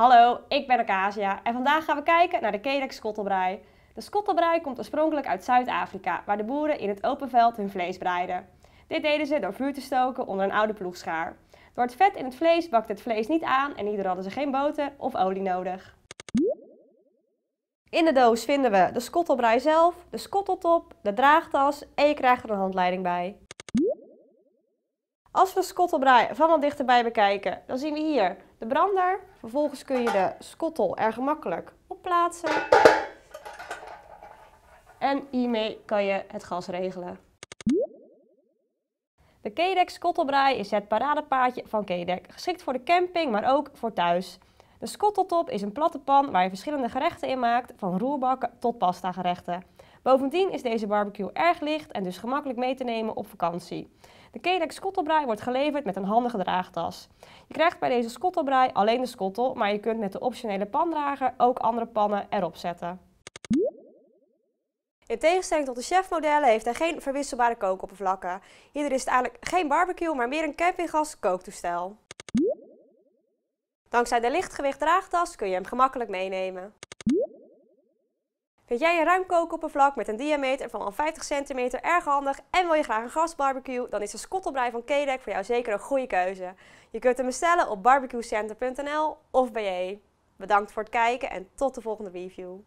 Hallo, ik ben Acacia en vandaag gaan we kijken naar de Kedek Skottelbrei. De Skottelbrei komt oorspronkelijk uit Zuid-Afrika, waar de boeren in het open veld hun vlees breiden. Dit deden ze door vuur te stoken onder een oude ploegschaar. Door het vet in het vlees bakte het vlees niet aan en hierdoor hadden ze geen boter of olie nodig. In de doos vinden we de skottelbrei zelf, de skotteltop, de draagtas en je krijgt er een handleiding bij. Als we de skottelbrei van wat dichterbij bekijken, dan zien we hier de brander. Vervolgens kun je de skottel er gemakkelijk op plaatsen. En hiermee kan je het gas regelen. De Kedek skottelbraai is het paradepaardje van Kedek. Geschikt voor de camping, maar ook voor thuis. De skoteltop is een platte pan waar je verschillende gerechten in maakt, van roerbakken tot pasta gerechten. Bovendien is deze barbecue erg licht en dus gemakkelijk mee te nemen op vakantie. De Kelex skottelbraai wordt geleverd met een handige draagtas. Je krijgt bij deze skottelbraai alleen de skottel, maar je kunt met de optionele pandrager ook andere pannen erop zetten. In tegenstelling tot de chefmodellen heeft hij geen verwisselbare kookoppervlakken. Hierdoor is het eigenlijk geen barbecue, maar meer een campinggas kooktoestel. Dankzij de lichtgewicht draagtas kun je hem gemakkelijk meenemen. Vind jij een ruim kookoppervlak met een diameter van 50 centimeter erg handig en wil je graag een gasbarbecue? Dan is de skottelbrei van Kedek voor jou zeker een goede keuze. Je kunt hem bestellen op barbecuecenter.nl of bij je. Bedankt voor het kijken en tot de volgende review.